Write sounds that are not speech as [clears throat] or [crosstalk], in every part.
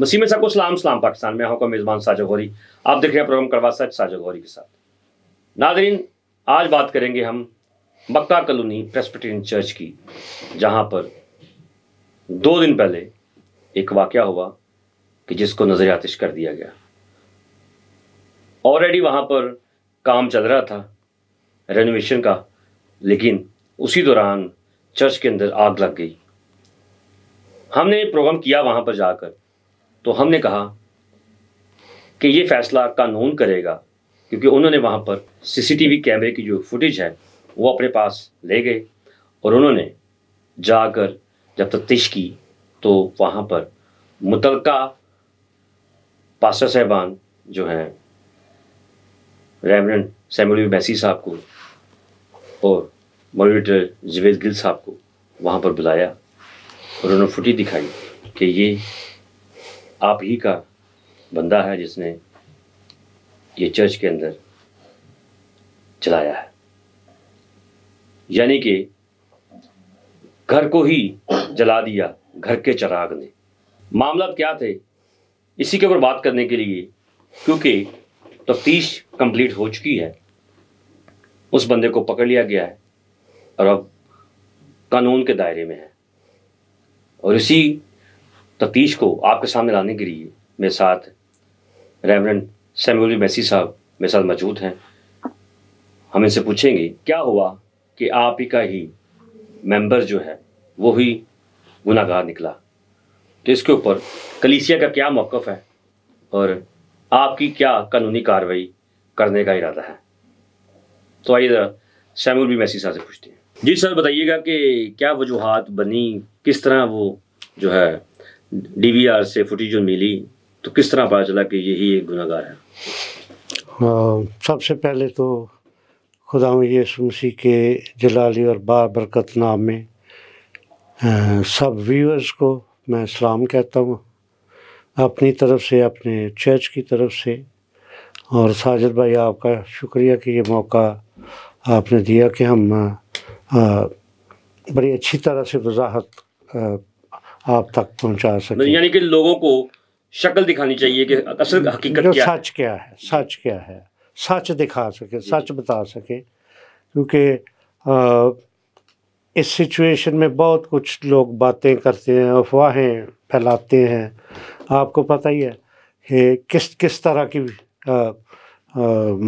नसीम सबको सलाम सलाम पाकिस्तान में आपका मेज़बान साजा गौरी आप देख रहे हैं प्रोग्राम करवा सच साजा गौरी के साथ नाजरीन आज बात करेंगे हम मक्का कलोनी प्रेस्बिटेरियन चर्च की जहाँ पर दो दिन पहले एक वाक़ हुआ कि जिसको नज़र आतिश कर दिया गया ऑलरेडी वहाँ पर काम चल रहा था रेनोवेशन का लेकिन उसी दौरान चर्च के अंदर आग लग गई हमने प्रोग्राम किया वहाँ पर जाकर तो हमने कहा कि ये फैसला कानून करेगा क्योंकि उन्होंने वहाँ पर सीसीटीवी कैमरे की जो फुटेज है वो अपने पास ले गए और उन्होंने जाकर जब तफ्तीश की तो वहाँ पर मुतलका पास्टर साहबान जो हैं रेवरेंट सैमुल मैसी साहब को और मोनिटर जवेद गिल साहब को वहाँ पर बुलाया और उन्होंने फुटेज दिखाई कि ये आप ही का बंदा है जिसने ये चर्च के अंदर चलाया है यानी कि घर को ही जला दिया घर के चराग ने मामला क्या थे इसी के ऊपर बात करने के लिए क्योंकि तफ्तीश कंप्लीट हो चुकी है उस बंदे को पकड़ लिया गया है और अब कानून के दायरे में है और इसी तफ्तीश को आपके सामने लाने के लिए मेरे साथ रेवरेंट सैमुअल मैसी साहब मेरे साथ मौजूद हैं हम इनसे पूछेंगे क्या हुआ कि आप ही का ही मेंबर जो है वो ही गुनागार निकला तो इसके ऊपर कलीसिया का क्या मौक़ है और आपकी क्या कानूनी कार्रवाई करने का इरादा है तो आइए ज़रा भी मैसी साहब से पूछते हैं जी सर बताइएगा कि क्या वजूहत बनी किस तरह वो जो है डीवीआर से फुटेज जो मिली तो किस तरह पता चला कि यही एक गुनागार है हाँ, सबसे पहले तो खुदा यसु के जलाली और बार बरकत नाम में आ, सब व्यूअर्स को मैं सलाम कहता हूँ अपनी तरफ से अपने चर्च की तरफ से और साजिद भाई आपका शुक्रिया कि ये मौका आपने दिया कि हम आ, बड़ी अच्छी तरह से वजाहत आप तक पहुंचा सके मतलब यानी कि लोगों को शक्ल दिखानी चाहिए कि असल हकीकत क्या सच क्या है सच क्या है सच दिखा सके सच बता सके क्योंकि इस सिचुएशन में बहुत कुछ लोग बातें करते हैं अफवाहें फैलाते हैं आपको पता ही है कि किस किस तरह की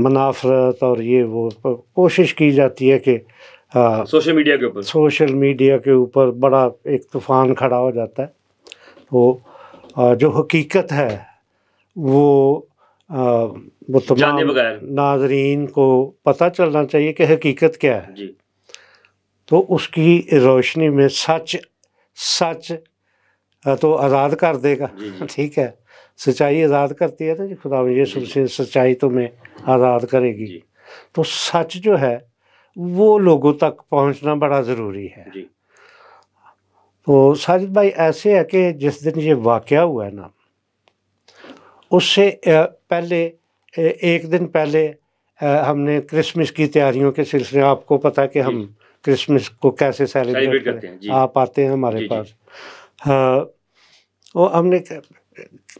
मुनाफरत और ये वो कोशिश की जाती है कि हाँ। सोशल मीडिया के ऊपर सोशल मीडिया के ऊपर बड़ा एक तूफान खड़ा हो जाता है तो आ, जो हकीकत है वो आ, वो तमाम नाजरीन को पता चलना चाहिए कि हकीकत क्या है जी। तो उसकी रोशनी में सच सच तो आज़ाद कर देगा ठीक है सच्चाई आज़ाद करती है ना जी खुदा ये सुन सच्चाई सच्चाई तुम्हें आज़ाद करेगी तो सच जो है वो लोगों तक पहुंचना बड़ा ज़रूरी है जी। तो साजिद भाई ऐसे है कि जिस दिन ये वाक़ हुआ है ना उससे पहले एक दिन पहले हमने क्रिसमस की तैयारियों के सिलसिले आपको पता है कि हम क्रिसमस को कैसे सेलिब्रेट करते हैं आप आते हैं हमारे जी, पास हाँ, वो हमने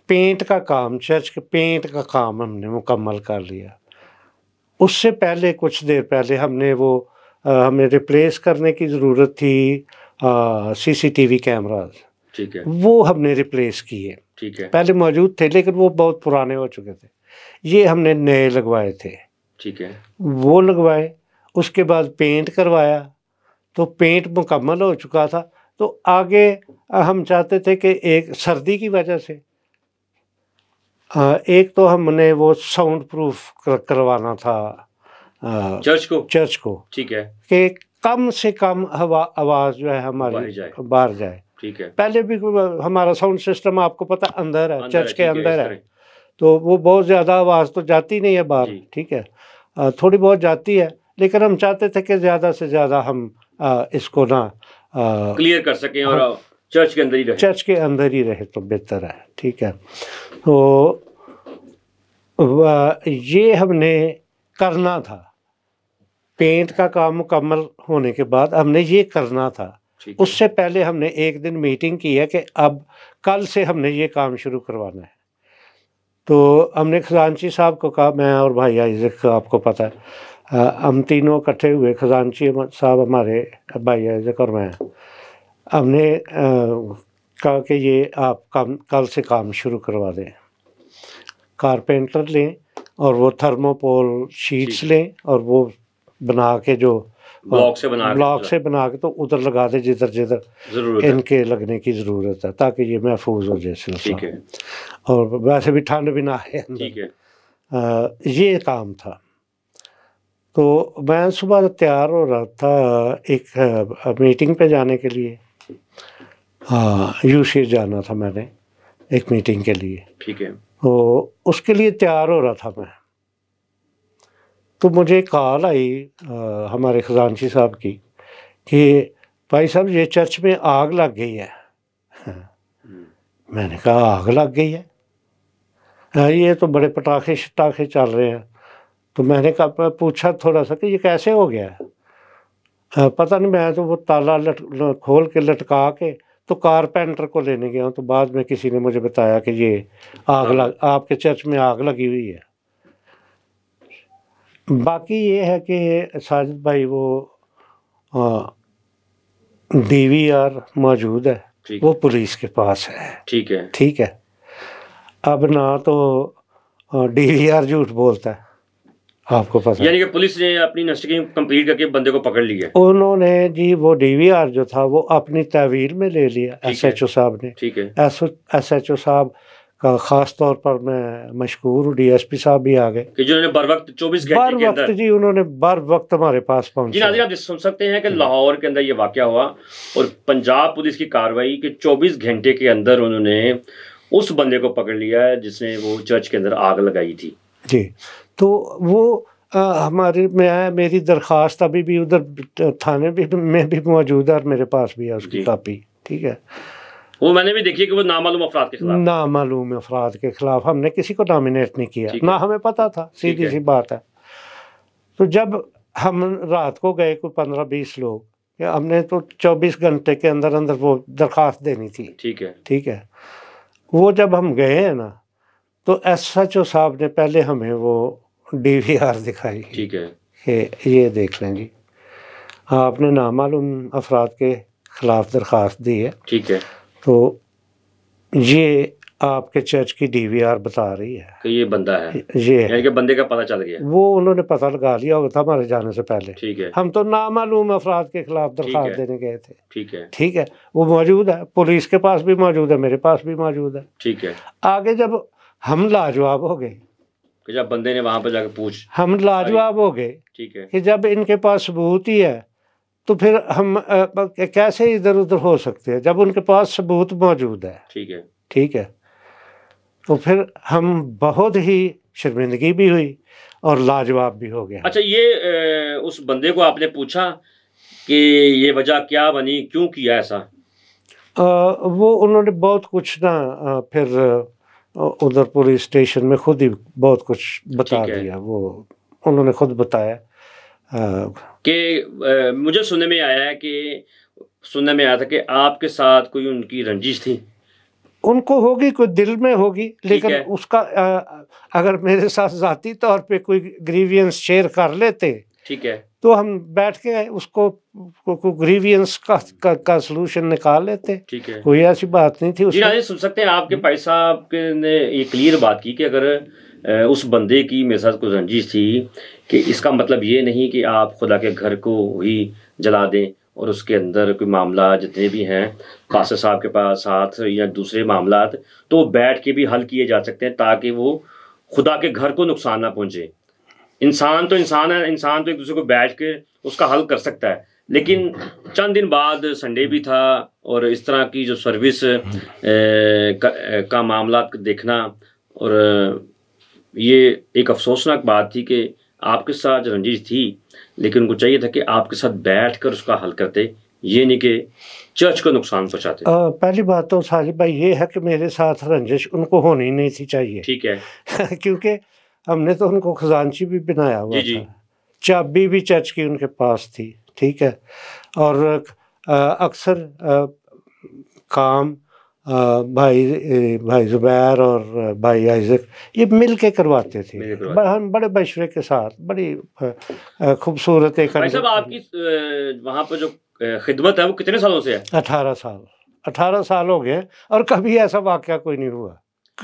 पेंट का काम चर्च के पेंट का काम हमने मुकम्मल कर लिया उससे पहले कुछ देर पहले हमने वो आ, हमें रिप्लेस करने की ज़रूरत थी सी सी कैमराज ठीक है वो हमने रिप्लेस किए ठीक है पहले मौजूद थे लेकिन वो बहुत पुराने हो चुके थे ये हमने नए लगवाए थे ठीक है वो लगवाए उसके बाद पेंट करवाया तो पेंट मुकम्मल हो चुका था तो आगे हम चाहते थे कि एक सर्दी की वजह से एक तो हमने वो साउंड प्रूफ करवाना था चर्च को चर्च को ठीक है कि कम से कम हवा आवाज़ जो है हमारी बाहर जाए ठीक है पहले भी हमारा साउंड सिस्टम आपको पता अंदर है अंदर चर्च है, के अंदर है, है तो वो बहुत ज़्यादा आवाज़ तो जाती नहीं है बाहर ठीक है थोड़ी बहुत जाती है लेकिन हम चाहते थे कि ज़्यादा से ज़्यादा हम इसको ना क्लियर कर सके और चर्च हाँ। के अंदर ही रहे चर्च के अंदर ही रहे तो बेहतर है ठीक है तो ये हमने करना था पेंट का काम मुकम्मल होने के बाद हमने ये करना था उससे पहले हमने एक दिन मीटिंग की है कि अब कल से हमने ये काम शुरू करवाना है तो हमने खजानची साहब को कहा मैं और भाई आइजक आपको पता है हम तीनों इकट्ठे हुए खजानची साहब हमारे भाई आइजक और मैं हमने कहा कि ये आप काम कल से काम शुरू करवा दें कारपेंटर लें और वो थर्मोपोल शीट्स लें और वो बना के जो ब्लॉक से बना ब्लॉक से बना के तो उधर लगा दे जिधर जिधर इनके लगने की ज़रूरत है ताकि ये महफूज हो जाए सिलसिला और वैसे भी ठंड भी ना है ठीक है आ, ये काम था तो मैं सुबह तैयार हो रहा था एक मीटिंग पे जाने के लिए हाँ यूसीए जाना था मैंने एक मीटिंग के लिए ठीक है तो उसके लिए तैयार हो रहा था मैं तो मुझे कॉल आई आ, हमारे खजानशी साहब की कि भाई साहब ये चर्च में आग लग गई है मैंने कहा आग लग गई है आ, ये तो बड़े पटाखे शटाखे चल रहे हैं तो मैंने कहा पूछा थोड़ा सा कि ये कैसे हो गया है पता नहीं मैं तो वो ताला लट खोल के लटका के तो कारपेंटर को लेने गया तो बाद में किसी ने मुझे बताया कि ये आग लग आपके चर्च में आग लगी हुई है बाकी ये है कि साजिद भाई वो आर मौजूद है वो पुलिस के पास है ठीक है ठीक है अब ना तो आर झूठ बोलता है आपको पसंद यानी कि पुलिस ने अपनी नस्टिंग कंप्लीट करके बंदे को पकड़ लिया उन्होंने जी वो डीवीआर जो था वो अपनी तहवील में ले लिया एसएचओ साहब ने ठीक है एसएचओ साहब का खास तौर पर मैं मशहूर हूँ डीएसपी साहब भी आ गए कि जिन्होंने बर वक्त चौबीस घंटे वक्त जी उन्होंने बर वक्त हमारे पास पहुंचे आप सुन सकते हैं कि लाहौर के अंदर ये वाक्य हुआ और पंजाब पुलिस की कार्रवाई के 24 घंटे के अंदर उन्होंने उस बंदे को पकड़ लिया है जिसने वो चर्च के अंदर आग लगाई थी जी तो वो आ, हमारे मैं मेरी दरख्वास्त अभी भी उधर थाने भी में भी मौजूद है और मेरे पास भी है उसकी कापी ठीक है वो मैंने भी देखी कि वो नामालूम अफराद के खिलाफ नामालूम अफराद के खिलाफ हमने किसी को नामिनेट नहीं किया ना हमें पता था सीधी सी बात है तो जब हम रात को गए कोई पंद्रह बीस लोग हमने तो चौबीस घंटे के अंदर अंदर वो दरख्वास्त देनी थी ठीक है ठीक है वो जब हम गए हैं ना तो एस एच ओ साहब ने पहले हमें वो डी वी आर दिखाई ठीक है कि ये देख लें जी आपने नामालूम अफराद के ख़िलाफ़ दरख्वास्त दी है ठीक है तो ये आपके चर्च की डीवीआर बता रही है कि ये बंदा है ये यानी कि बंदे का पता चल गया वो उन्होंने पता लगा लिया होगा था हमारे जाने से पहले ठीक है हम तो नामालूम अफराद के खिलाफ दरखास्त देने गए थे ठीक है ठीक है वो मौजूद है पुलिस के पास भी मौजूद है मेरे पास भी मौजूद है ठीक है आगे जब हम लाजवाब हो गए कि जब बंदे ने वहां पर जाकर पूछ हम लाजवाब हो गए ठीक है कि जब इनके पास सबूत ही है तो फिर हम आ, कैसे इधर उधर हो सकते हैं जब उनके पास सबूत मौजूद है ठीक है ठीक है तो फिर हम बहुत ही शर्मिंदगी भी हुई और लाजवाब भी हो गया अच्छा ये ए, उस बंदे को आपने पूछा कि ये वजह क्या बनी क्यों किया ऐसा आ, वो उन्होंने बहुत कुछ ना फिर उधर पुलिस स्टेशन में खुद ही बहुत कुछ बता दिया वो उन्होंने खुद बताया कि मुझे सुनने में आया है कि सुनने में आया था कि आपके साथ कोई उनकी रंजिश थी उनको होगी कोई दिल में होगी लेकिन उसका आ, अगर मेरे साथ जाती तौर पे कोई ग्रीवियंस शेयर कर लेते ठीक है तो हम बैठ के उसको को ग्रीवियंस का का, का सोल्यूशन निकाल लेते ठीक है कोई ऐसी बात नहीं थी हाँ, उसमें सुन सकते हैं आपके भाई साहब ने ये क्लियर बात की कि अगर उस बंदे की मेरे साथ कोई रंजिश थी कि इसका मतलब ये नहीं कि आप खुदा के घर को ही जला दें और उसके अंदर कोई मामला जितने भी हैं पास साहब के पास साथ या दूसरे मामला तो बैठ के भी हल किए जा सकते हैं ताकि वो खुदा के घर को नुकसान ना पहुँचे इंसान तो इंसान है इंसान तो एक दूसरे को बैठ के उसका हल कर सकता है लेकिन चंद दिन बाद संडे भी था और इस तरह की जो सर्विस हम्म। ए, का, का मामला देखना और ये एक अफसोसनाक बात थी कि आपके साथ रंजिश थी लेकिन उनको चाहिए था कि आपके साथ बैठ कर उसका हल करते ये नहीं कि चर्च को नुकसान पहुंचाते पहली बात तो साहिब भाई ये है कि मेरे साथ रंजिश उनको होनी नहीं थी चाहिए ठीक है [laughs] क्योंकि हमने तो उनको खजानची भी बनाया हुआ जी, था चाबी भी चर्च की उनके पास थी ठीक है और अक्सर काम आ, भाई भाई ज़ुबैर और भाई आइजक ये मिल के करवाते थे हम बड़े बशरे के साथ बड़ी खूबसूरत एक आपकी वहाँ पर जो खिदमत है वो कितने सालों से है अठारह साल अठारह साल हो गए और कभी ऐसा वाक्य कोई नहीं हुआ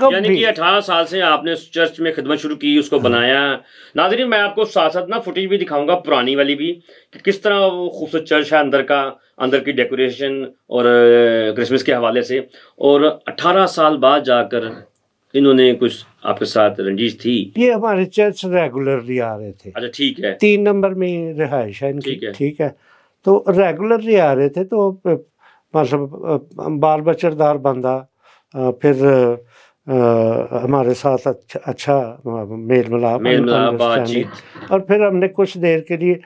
यानी कि 18 साल से आपने चर्च में खिदमत शुरू की उसको हाँ। बनाया नाजरीन मैं आपको साथ साथ ना फुटेज भी दिखाऊंगा पुरानी वाली भी कि किस तरह वो खूबसूरत चर्च है अंदर का अंदर की डेकोरेशन और क्रिसमस के हवाले से और 18 साल बाद जाकर इन्होंने कुछ आपके साथ रंजीश थी ये हमारे चर्च रेगुलरली आ रहे थे अच्छा ठीक है तीन नंबर में रिहायश है ठीक है ठीक है तो रेगुलरली आ रहे थे तो मतलब बाल बच्चरदार बंदा फिर हमारे साथ अच्छा अच्छा मेल मिलाप और फिर हमने कुछ देर के लिए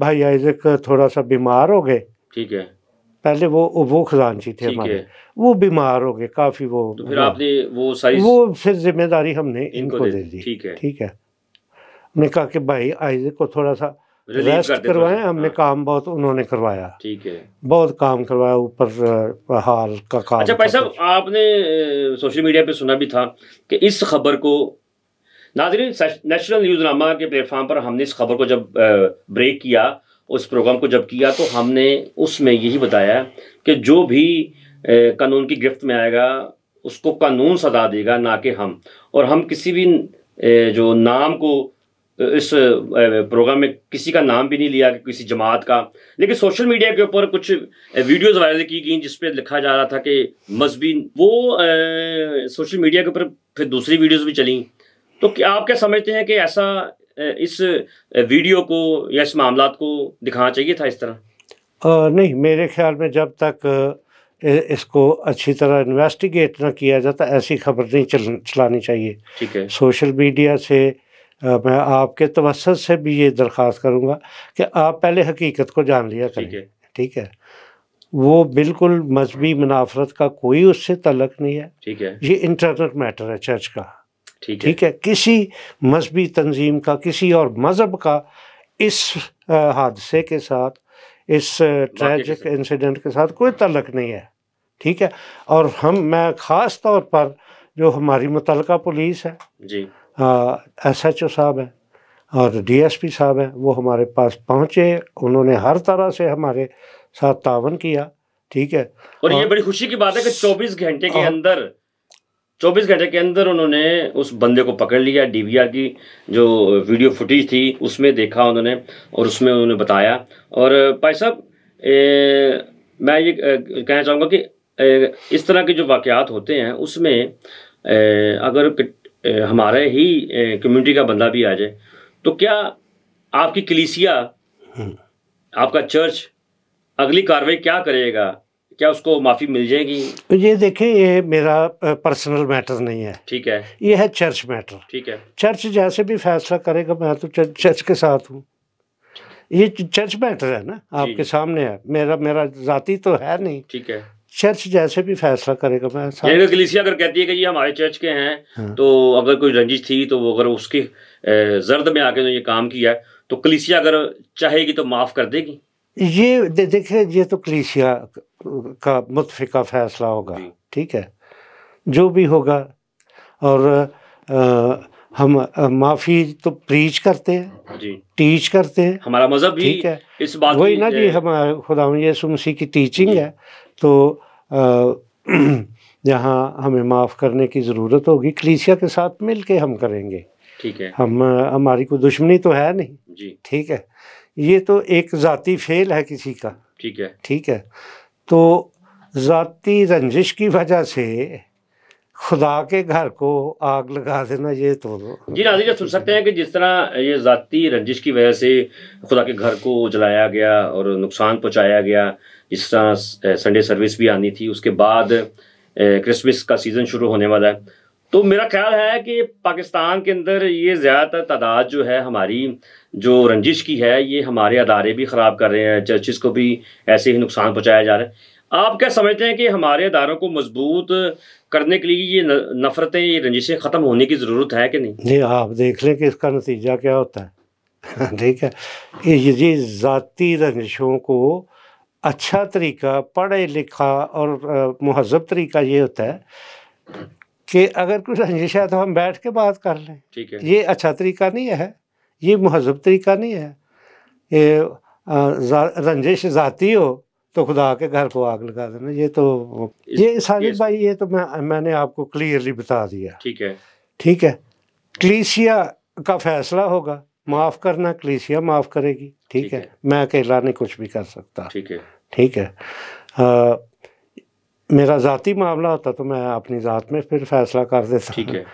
भाई आइजक थोड़ा सा बीमार हो गए ठीक है पहले वो वो खजानची थे हमारे वो बीमार हो गए काफी वो तो फिर आपने वो साइज वो फिर जिम्मेदारी हमने इनको, इनको दे दी ठीक है ठीक है हमने कहा कि भाई आइजक को थोड़ा सा रेस्ट करवाएं हमने हाँ। काम बहुत उन्होंने करवाया ठीक है बहुत काम करवाया ऊपर हाल का काम अच्छा भाई साहब आपने सोशल मीडिया पे सुना भी था कि इस खबर को नाजरीन नेशनल न्यूज नामा के प्लेटफॉर्म पर हमने इस खबर को जब ब्रेक किया उस प्रोग्राम को जब किया तो हमने उसमें यही बताया कि जो भी कानून की गिरफ्त में आएगा उसको कानून सजा देगा ना कि हम और हम किसी भी जो नाम को इस प्रोग्राम में किसी का नाम भी नहीं लिया कि किसी जमात का लेकिन सोशल मीडिया के ऊपर कुछ वीडियोस वायरल की गई जिसपे लिखा जा रहा था कि मजहबी वो सोशल मीडिया के ऊपर फिर दूसरी वीडियोस भी चली तो क्या आप क्या समझते हैं कि ऐसा इस वीडियो को या इस मामला को दिखाना चाहिए था इस तरह आ, नहीं मेरे ख्याल में जब तक इसको अच्छी तरह इन्वेस्टिगेट ना किया जाता ऐसी खबर नहीं चल, चलानी चाहिए ठीक है सोशल मीडिया से मैं आपके तवसत से भी ये दरख्वास्त करूँगा कि आप पहले हकीकत को जान लिया करें ठीक है वो बिल्कुल मजहबी मुनाफरत का कोई उससे तलक नहीं है ठीक है ये इंटरनल मैटर है चर्च का ठीक है है किसी मजहबी तंजीम का किसी और मज़हब का इस हादसे के साथ इस ट्रैजिक इंसिडेंट के साथ कोई तलक नहीं है ठीक है और हम मैं ख़ास तौर पर जो हमारी मुतलका पुलिस है जी एस एच ओ साहब हैं और डीएसपी साहब हैं वो हमारे पास पहुँचे उन्होंने हर तरह से हमारे साथ तावन किया ठीक है और, और ये बड़ी खुशी की बात है कि 24 घंटे के हाँ। अंदर 24 घंटे के अंदर उन्होंने उस बंदे को पकड़ लिया डीवीआर की जो वीडियो फुटेज थी उसमें देखा उन्होंने और उसमें उन्होंने बताया और भाई साहब मैं ये कहना चाहूँगा कि ए, इस तरह के जो वाक़ात होते हैं उसमें ए, अगर हमारे ही कम्युनिटी का बंदा भी आ जाए तो क्या आपकी कलीसिया हम्म। आपका चर्च अगली कार्रवाई क्या करेगा क्या उसको माफ़ी मिल जाएगी तो ये देखे ये मेरा पर्सनल मैटर नहीं है ठीक है ये है चर्च मैटर ठीक है चर्च जैसे भी फैसला करेगा मैं तो चर्च, चर्च के साथ हूँ ये चर्च मैटर है ना आपके सामने है मेरा मेरा जाति तो है नहीं ठीक है चर्च जैसे भी फैसला करेगा मैं यानी कलीसिया अगर कहती है कि ये हमारे चर्च के हैं हाँ। तो अगर कोई रंजिश थी तो वो अगर उसके जर्द में आके तो ये काम किया है तो कलीसिया अगर चाहेगी तो माफ़ कर देगी ये दे, देखिए ये तो कलीसिया का मुतफिका फैसला होगा ठीक है जो भी होगा और आ, हम आ, माफ़ी तो प्रीच करते हैं टीच करते हैं हमारा मज़हब ठीक है इस बात वही ना जी हमारे खुदा यीशु मसीह की टीचिंग है तो [clears throat] यहाँ हमें माफ़ करने की ज़रूरत होगी क्लीसिया के साथ मिल के हम करेंगे ठीक है हम हमारी कोई दुश्मनी तो है नहीं जी ठीक है ये तो एक ज़ाती फेल है किसी का ठीक है ठीक है तो ज़ाती रंजिश की वजह से खुदा के घर को आग लगा देना ये तो जी नाजी जब सुन सकते हैं कि जिस तरह ये ज़ाती रंजिश की वजह से खुदा के घर को जलाया गया और नुकसान पहुंचाया गया जिस तरह संडे सर्विस भी आनी थी उसके बाद क्रिसमस का सीज़न शुरू होने वाला है तो मेरा ख्याल है कि पाकिस्तान के अंदर ये ज़्यादातर तादाद जो है हमारी जो रंजिश की है ये हमारे अदारे भी ख़राब कर रहे हैं चर्चिस को भी ऐसे ही नुकसान पहुँचाया जा रहा है आप क्या समझते हैं कि हमारे अदारों को मजबूत करने के लिए ये नफ़रतें ये रंजिशें ख़त्म होने की ज़रूरत है कि नहीं जी आप देख लें कि इसका नतीजा क्या होता है [laughs] ठीक है ये ये ज़ाती रंजिशों को अच्छा तरीका पढ़े लिखा और महजब तरीका ये होता है कि अगर कोई रंजिश है तो हम बैठ के बात कर लें ठीक है ये अच्छा तरीका नहीं है ये महजब तरीका नहीं है ये रंजिश ज़ाती हो तो खुदा के घर को आग लगा देना ये तो ये साजिद भाई ये तो मैं मैंने आपको क्लियरली बता दिया ठीक है ठीक है क्लीसिया का फैसला होगा माफ़ करना क्लीसिया माफ़ करेगी ठीक है मैं अकेला नहीं कुछ भी कर सकता ठीक है ठीक है आ, मेरा ज़ाती मामला होता तो मैं अपनी ज़ात में फिर फैसला कर देता ठीक है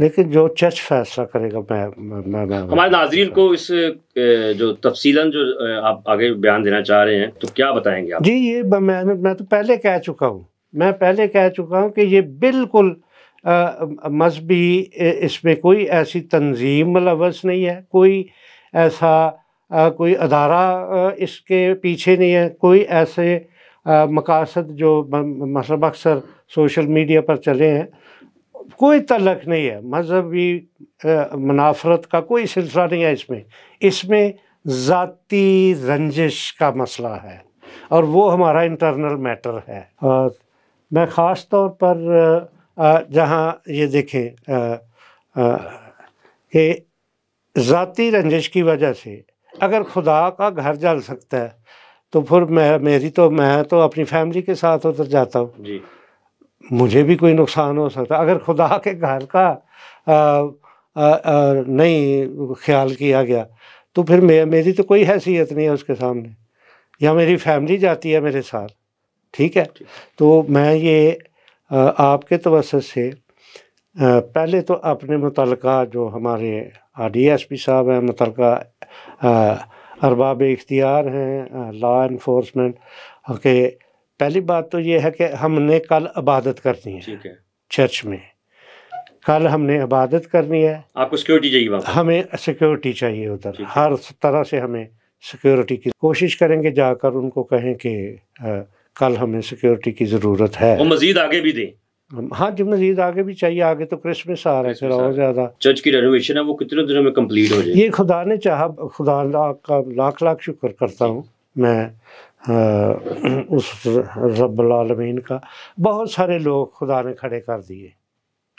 लेकिन जो चर्च फैसला करेगा मैं मैं मैं हमारे नाजरीन को इस जो तफसीलन जो आप आगे बयान देना चाह रहे हैं तो क्या बताएंगे आप जी ये मैं मैं तो पहले कह चुका हूँ मैं पहले कह चुका हूँ कि ये बिल्कुल मजहबी इसमें कोई ऐसी तंजीम मुलवस नहीं है कोई ऐसा कोई अदारा इसके पीछे नहीं है कोई ऐसे मकासद जो मतलब अक्सर सोशल मीडिया पर चले हैं कोई तलक नहीं है मजहबी मुनाफरत का कोई सिलसिला नहीं है इसमें इसमें ज़ाती रंजिश का मसला है और वो हमारा इंटरनल मैटर है और मैं ख़ास तौर पर जहाँ ये देखें कि ज़ाती रंजिश की वजह से अगर खुदा का घर जल सकता है तो फिर मैं मेरी तो मैं तो अपनी फैमिली के साथ उधर जाता हूँ मुझे भी कोई नुकसान हो सकता अगर खुदा के घर का आ, आ, आ, नहीं ख्याल किया गया तो फिर मे, मेरी तो कोई हैसियत नहीं है उसके सामने या मेरी फैमिली जाती है मेरे साथ ठीक है तो मैं ये आ, आपके तवसत से आ, पहले तो अपने मुतल जो हमारे डी एस पी साहब हैं मुतल अरबाब इख्तियार हैं लॉ इन्फोर्समेंट के पहली बात तो ये है कि हमने कल इबादत करनी है चर्च में कल हमने इबादत करनी है आपको सिक्योरिटी चाहिए हमें सिक्योरिटी चाहिए उधर हर तरह से हमें सिक्योरिटी की कोशिश करेंगे जाकर उनको कहें कि कल हमें सिक्योरिटी की ज़रूरत है वो मज़ीद आगे भी दें हाँ जी मजीद आगे भी चाहिए आगे तो क्रिसमस आ रहा है फिर और ज़्यादा चर्च की रेनोवेशन है वो कितने दिनों में कंप्लीट हो जाए ये खुदा ने चाह खुदा का लाख लाख शुक्र करता हूँ मैं आ, उस रबालमीन का बहुत सारे लोग खुदा ने खड़े कर दिए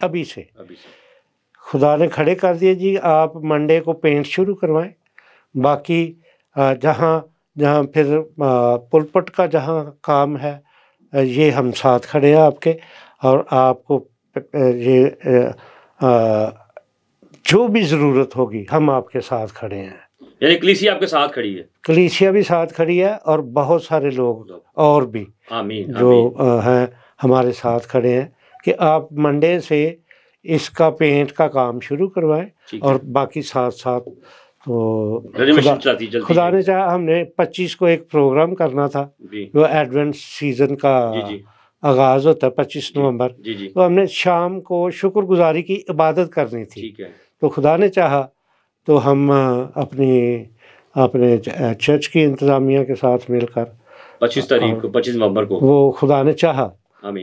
अभी से अभी से खुदा ने खड़े कर दिए जी आप मंडे को पेंट शुरू करवाएं बाकी जहाँ जहाँ फिर पुलपट का जहाँ काम है ये हम साथ खड़े हैं आपके और आपको ये जो भी ज़रूरत होगी हम आपके साथ खड़े हैं यानी कलीसिया आपके साथ खड़ी है कलीसिया भी साथ खड़ी है और बहुत सारे लोग और भी आमीन, जो हैं हमारे साथ खड़े हैं कि आप मंडे से इसका पेंट का काम शुरू करवाएं और बाकी साथ साथ तो खुदा, ने चाहा हमने 25 को एक प्रोग्राम करना था वो एडवेंट सीजन का जी जी। आगाज़ होता है पच्चीस नवम्बर तो हमने शाम को गुजारी की इबादत करनी थी तो खुदा ने चाह तो हम अपनी अपने चर्च की इंतज़ामिया के साथ मिलकर पच्चीस तारीख को पच्चीस नवंबर को वो खुदा ने चाह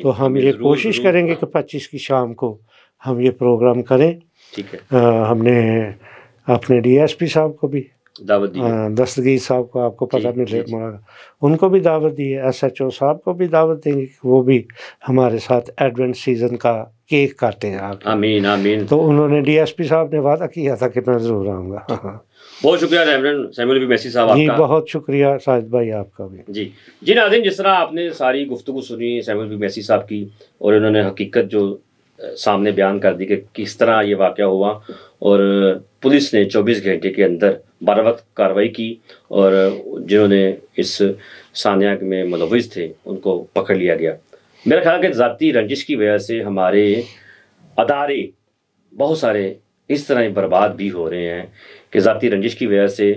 तो हम ये कोशिश करेंगे कि पच्चीस की शाम को हम ये प्रोग्राम करें ठीक है आ, हमने अपने डीएसपी साहब को भी दावत दी हाँ, दस्तगीर साहब को आपको पता नहीं लेट मुलाकात उनको भी दावत दी है एस एच ओ साहब को भी दावत देंगे कि वो भी हमारे साथ एडवेंट सीज़न का केक काटे हैं आप आमीन आमीन तो उन्होंने डीएसपी साहब ने वादा किया था कि मैं ज़रूर आऊँगा हाँ। बहुत शुक्रिया रेवरेंड सैमुअल बी मैसी साहब जी बहुत शुक्रिया साजिद भाई आपका भी जी जी नाजिन जिस तरह आपने सारी गुफ्तु सुनी सैमुअल बी मैसी साहब की और उन्होंने हकीकत जो सामने बयान कर दी कि किस तरह ये वाक़ हुआ और पुलिस ने 24 घंटे के अंदर वक्त कार्रवाई की और जिन्होंने इस सानिया में मुलविस थे उनको पकड़ लिया गया मेरा ख्याल कि ज़ाती रंजिश की वजह से हमारे अदारे बहुत सारे इस तरह बर्बाद भी हो रहे हैं कि ज़ाती रंजिश की वजह से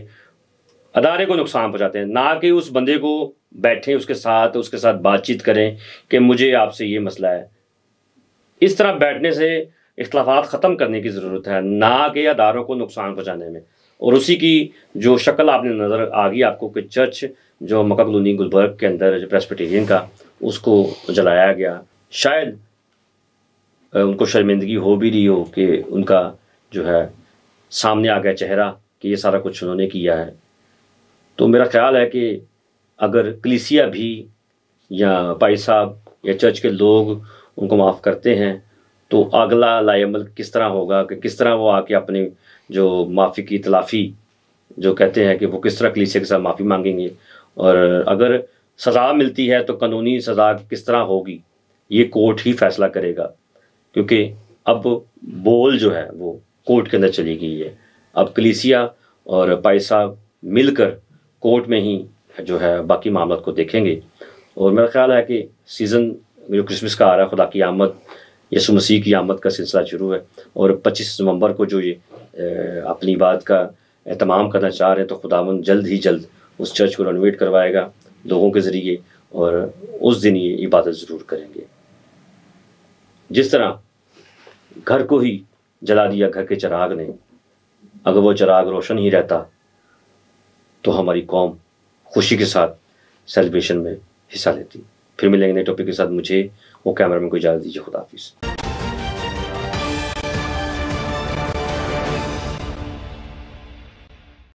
अदारे को नुकसान पहुँचाते हैं ना कि उस बंदे को बैठें उसके साथ उसके साथ बातचीत करें कि मुझे आपसे ये मसला है इस तरह बैठने से इख्लाफात ख़त्म करने की ज़रूरत है ना कि अदारों को नुकसान पहुँचाने में और उसी की जो शक्ल आपने नज़र आ गई आपको कि चर्च जो मकबलूनी गुलबर्ग के अंदर जो प्रेस्पिटेरियन का उसको जलाया गया शायद उनको शर्मिंदगी हो भी रही हो कि उनका जो है सामने आ गया चेहरा कि ये सारा कुछ उन्होंने किया है तो मेरा ख्याल है कि अगर कलीसिया भी या पाई साहब या चर्च के लोग उनको माफ़ करते हैं तो अगला लाइमल किस तरह होगा कि किस तरह वो आके अपने जो माफ़ी की तलाफ़ी जो कहते हैं कि वो किस तरह कलीसिया के साथ माफ़ी मांगेंगे और अगर सज़ा मिलती है तो कानूनी सज़ा किस तरह होगी ये कोर्ट ही फैसला करेगा क्योंकि अब बोल जो है वो कोर्ट के अंदर चली गई है अब कलीसिया और पाई साहब मिलकर कोर्ट में ही जो है बाकी मामला को देखेंगे और मेरा ख्याल है कि सीज़न जो क्रिसमस का आ रहा है खुदा की आमद यसु मसीह की आमद का सिलसिला शुरू है और 25 नवंबर को जो ये अपनी बात का एहतमाम करना चाह रहे हैं तो खुदावन जल्द ही जल्द उस चर्च को रेनोवेट करवाएगा लोगों के ज़रिए और उस दिन ये इबादत ज़रूर करेंगे जिस तरह घर को ही जला दिया घर के चिराग ने अगर वो चिराग रोशन ही रहता तो हमारी कौम खुशी के साथ सेलिब्रेशन में हिस्सा लेती फिर मिलेंगे नए टॉपिक के साथ मुझे वो कैमरा में को इजाज़त दीजिए खुदाफिज़